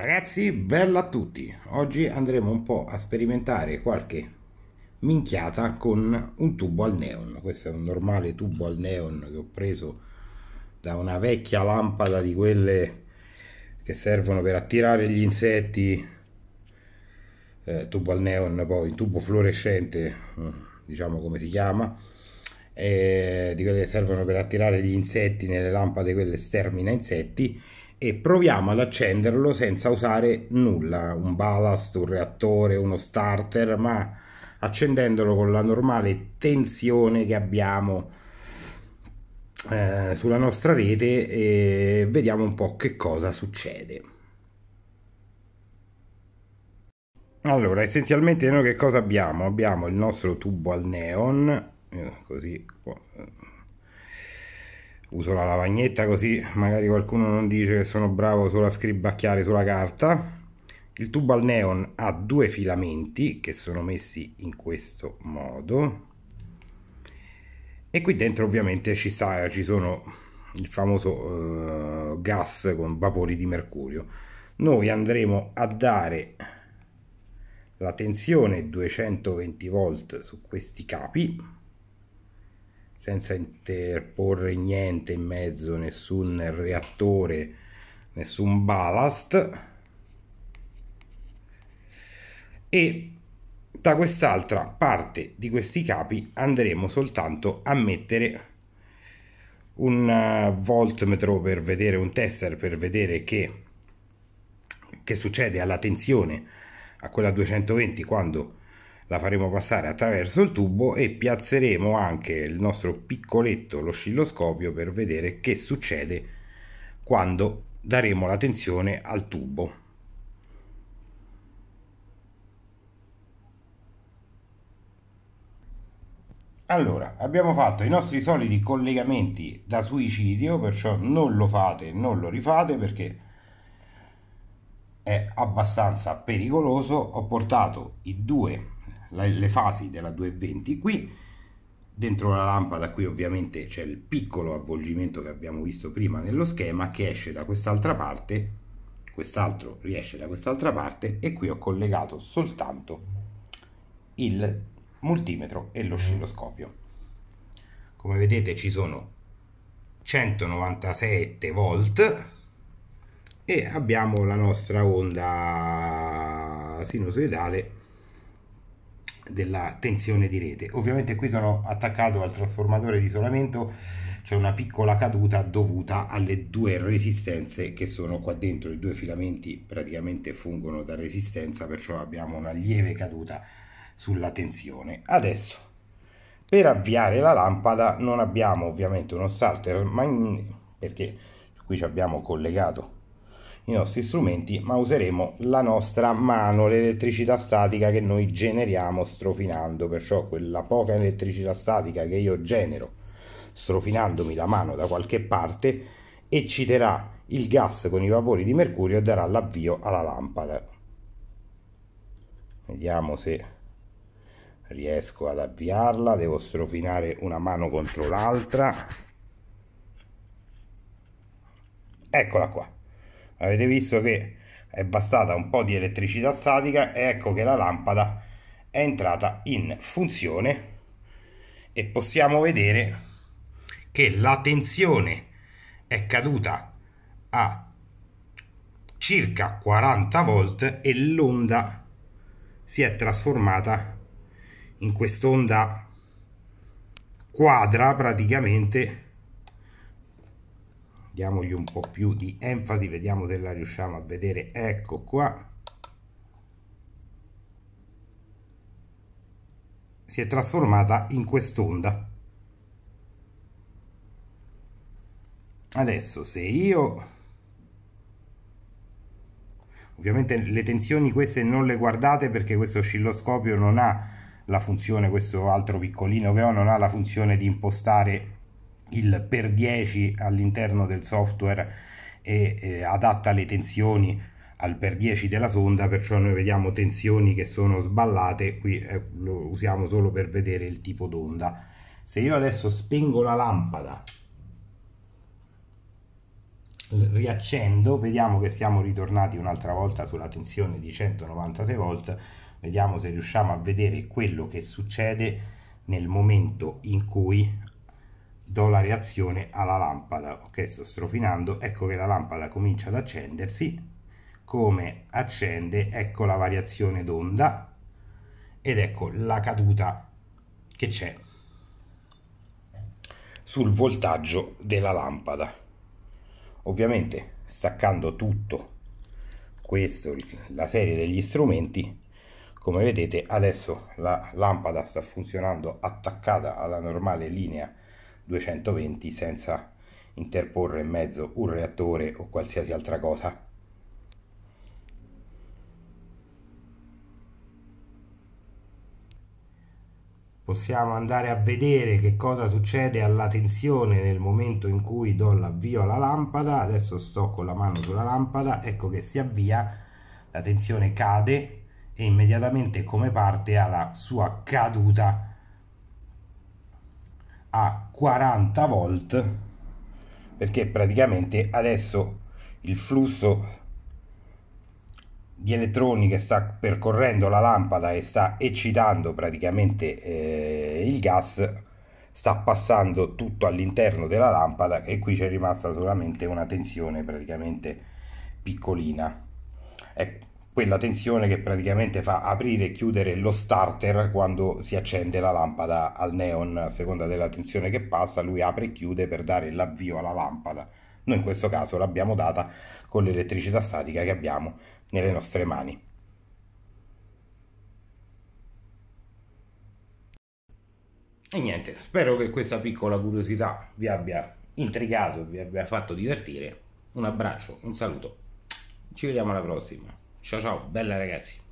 Ragazzi, bella a tutti! Oggi andremo un po' a sperimentare qualche minchiata con un tubo al neon. Questo è un normale tubo al neon che ho preso da una vecchia lampada di quelle che servono per attirare gli insetti. Eh, tubo al neon, poi tubo fluorescente, mm, diciamo come si chiama di quelle che servono per attirare gli insetti nelle lampade, quelle stermina insetti, e proviamo ad accenderlo senza usare nulla, un ballast, un reattore, uno starter, ma accendendolo con la normale tensione che abbiamo eh, sulla nostra rete e vediamo un po' che cosa succede. Allora, essenzialmente noi che cosa abbiamo? Abbiamo il nostro tubo al neon così eh, uso la lavagnetta così magari qualcuno non dice che sono bravo solo a scribacchiare sulla carta il tubo al neon ha due filamenti che sono messi in questo modo e qui dentro ovviamente ci, sta, ci sono il famoso eh, gas con vapori di mercurio noi andremo a dare la tensione 220 volt su questi capi senza interporre niente in mezzo, nessun reattore, nessun ballast. E da quest'altra parte di questi capi andremo soltanto a mettere un eh, voltmetro per vedere un tester per vedere che, che succede alla tensione a quella 220 quando la faremo passare attraverso il tubo e piazzeremo anche il nostro piccoletto, l'oscilloscopio, per vedere che succede quando daremo la tensione al tubo. Allora, abbiamo fatto i nostri soliti collegamenti da suicidio, perciò non lo fate, non lo rifate perché è abbastanza pericoloso. Ho portato i due le fasi della 220 qui dentro la lampada qui ovviamente c'è il piccolo avvolgimento che abbiamo visto prima nello schema che esce da quest'altra parte quest'altro riesce da quest'altra parte e qui ho collegato soltanto il multimetro e l'oscilloscopio come vedete ci sono 197 volt e abbiamo la nostra onda sinusoidale della tensione di rete. Ovviamente qui sono attaccato al trasformatore di isolamento, c'è una piccola caduta dovuta alle due resistenze che sono qua dentro, i due filamenti praticamente fungono da resistenza, perciò abbiamo una lieve caduta sulla tensione. Adesso per avviare la lampada non abbiamo ovviamente uno starter, ma in... perché qui ci abbiamo collegato i nostri strumenti ma useremo la nostra mano l'elettricità statica che noi generiamo strofinando perciò quella poca elettricità statica che io genero strofinandomi la mano da qualche parte ecciterà il gas con i vapori di mercurio e darà l'avvio alla lampada vediamo se riesco ad avviarla devo strofinare una mano contro l'altra eccola qua avete visto che è bastata un po' di elettricità statica e ecco che la lampada è entrata in funzione e possiamo vedere che la tensione è caduta a circa 40 volt e l'onda si è trasformata in quest'onda quadra praticamente diamogli un po' più di enfasi, vediamo se la riusciamo a vedere, ecco qua. Si è trasformata in quest'onda. Adesso se io... Ovviamente le tensioni queste non le guardate perché questo oscilloscopio non ha la funzione, questo altro piccolino che ho, non ha la funzione di impostare il per 10 all'interno del software e eh, adatta le tensioni al per 10 della sonda, perciò noi vediamo tensioni che sono sballate, qui eh, lo usiamo solo per vedere il tipo d'onda. Se io adesso spengo la lampada, riaccendo, vediamo che siamo ritornati un'altra volta sulla tensione di 196 volt, vediamo se riusciamo a vedere quello che succede nel momento in cui do la reazione alla lampada ok sto strofinando ecco che la lampada comincia ad accendersi come accende ecco la variazione d'onda ed ecco la caduta che c'è sul voltaggio della lampada ovviamente staccando tutto questo la serie degli strumenti come vedete adesso la lampada sta funzionando attaccata alla normale linea 220 senza interporre in mezzo un reattore o qualsiasi altra cosa. Possiamo andare a vedere che cosa succede alla tensione nel momento in cui do l'avvio alla lampada. Adesso sto con la mano sulla lampada, ecco che si avvia, la tensione cade e immediatamente come parte ha la sua caduta a 40 volt perché praticamente adesso il flusso di elettroni che sta percorrendo la lampada e sta eccitando praticamente eh, il gas sta passando tutto all'interno della lampada e qui c'è rimasta solamente una tensione praticamente piccolina ecco quella tensione che praticamente fa aprire e chiudere lo starter quando si accende la lampada al neon, a seconda della tensione che passa, lui apre e chiude per dare l'avvio alla lampada. Noi in questo caso l'abbiamo data con l'elettricità statica che abbiamo nelle nostre mani. E niente, spero che questa piccola curiosità vi abbia intrigato, vi abbia fatto divertire. Un abbraccio, un saluto. Ci vediamo alla prossima. Ciao ciao, bella ragazzi.